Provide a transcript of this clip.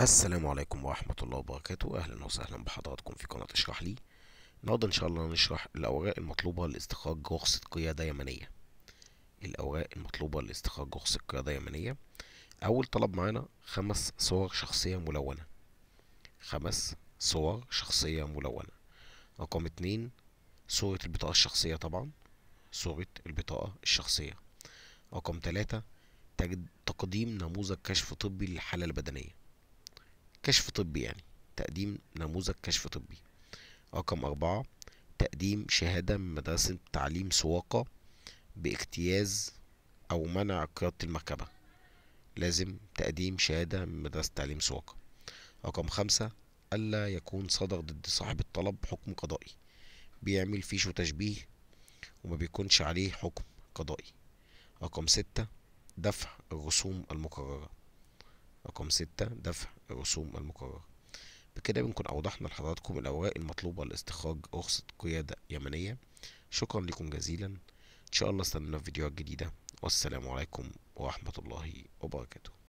السلام عليكم ورحمة الله وبركاته أهلا وسهلا بحضراتكم في قناة اشرح لي النهاردة إن شاء الله نشرح الأوراق المطلوبة لاستخراج رخصة قيادة يمنية الأوراق المطلوبة لاستخراج رخصة قيادة يمنية أول طلب معانا خمس صور شخصية ملونة خمس صور شخصية ملونة رقم اتنين صورة البطاقة الشخصية طبعا صورة البطاقة الشخصية رقم تلاتة تقديم نموذج كشف طبي للحالة البدنية كشف طبي يعني تقديم نموذج كشف طبي رقم أربعة تقديم شهادة من مدرسة تعليم سواقة باجتياز أو منع قيادة المركبة لازم تقديم شهادة من مدرسة تعليم سواقة رقم خمسة ألا يكون صدر ضد صاحب الطلب حكم قضائي بيعمل فيش تشبيه وما بيكونش عليه حكم قضائي رقم ستة دفع الرسوم المقررة رقم ستة دفع الرسوم المقررة بكده بنكون أوضحنا لحضراتكم الأوراق المطلوبة لاستخراج رخصة قيادة يمنية شكرا لكم جزيلا إن شاء الله استنونا في فيديوهات جديدة والسلام عليكم ورحمة الله وبركاته